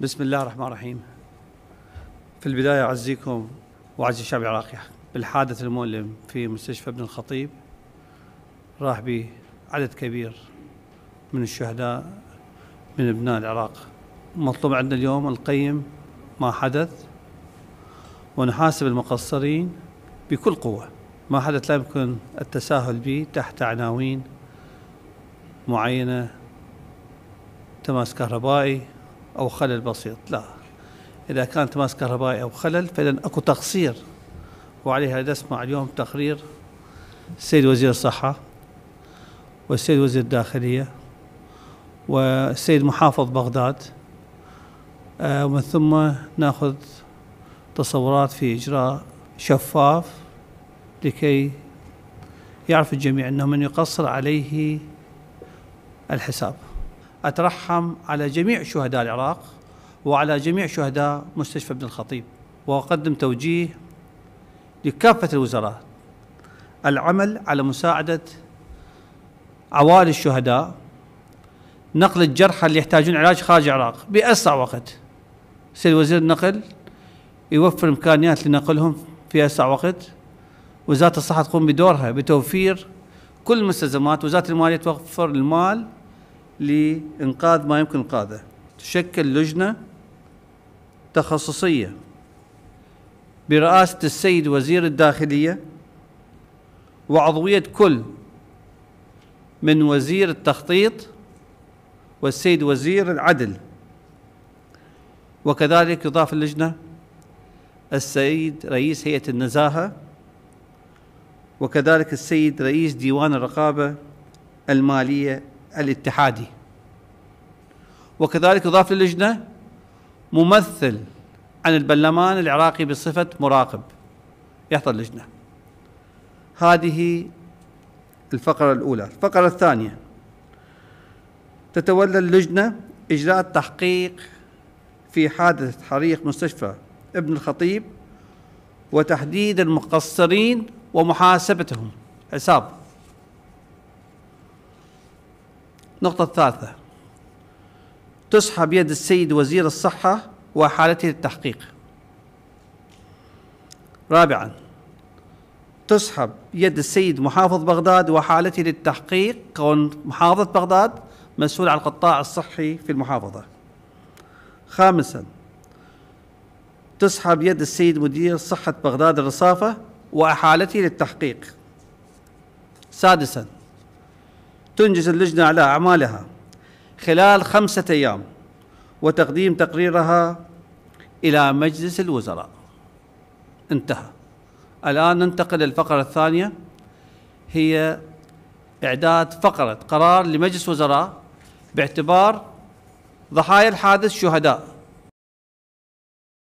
بسم الله الرحمن الرحيم في البداية أعزيكم وأعزي الشعب العراقي بالحادث المؤلم في مستشفى ابن الخطيب راح به عدد كبير من الشهداء من ابناء العراق مطلوب عندنا اليوم نقيم ما حدث ونحاسب المقصرين بكل قوة ما حدث لا يمكن التساهل به تحت عناوين معينة تماس كهربائي أو خلل بسيط لا إذا كانت ماس كهربائي أو خلل فإذا أكو تقصير وعليها نسمع اليوم تقرير السيد وزير الصحة والسيد وزير الداخلية والسيد محافظ بغداد آه، ومن ثم ناخذ تصورات في إجراء شفاف لكي يعرف الجميع أنه من يقصر عليه الحساب أترحم على جميع شهداء العراق وعلى جميع شهداء مستشفى ابن الخطيب وأقدم توجيه لكافة الوزراء العمل على مساعدة عوائل الشهداء نقل الجرحى اللي يحتاجون علاج خارج العراق بأسرع وقت سيد وزير النقل يوفر إمكانيات لنقلهم في أسرع وقت وزارة الصحة تقوم بدورها بتوفير كل المستلزمات وزارة المالية توفر المال لإنقاذ ما يمكن إنقاذه تشكل لجنة تخصصية برئاسة السيد وزير الداخلية وعضوية كل من وزير التخطيط والسيد وزير العدل وكذلك يضاف اللجنة السيد رئيس هيئة النزاهة وكذلك السيد رئيس ديوان الرقابة المالية الاتحادي وكذلك يضاف للجنة ممثل عن البرلمان العراقي بصفة مراقب يحضر اللجنة هذه الفقرة الأولى الفقرة الثانية تتولى اللجنة إجراء التحقيق في حادث حريق مستشفى ابن الخطيب وتحديد المقصرين ومحاسبتهم عصابه النقطة الثالثة تسحب يد السيد وزير الصحة وحالته للتحقيق رابعا تسحب يد السيد محافظ بغداد وحالته للتحقيق كون محافظة بغداد مسؤول عن القطاع الصحي في المحافظة خامسا تسحب يد السيد مدير صحة بغداد الرصافة وأحالته للتحقيق سادسا تنجز اللجنة على أعمالها خلال خمسة أيام وتقديم تقريرها إلى مجلس الوزراء انتهى الآن ننتقل للفقرة الثانية هي إعداد فقرة قرار لمجلس وزراء باعتبار ضحايا الحادث شهداء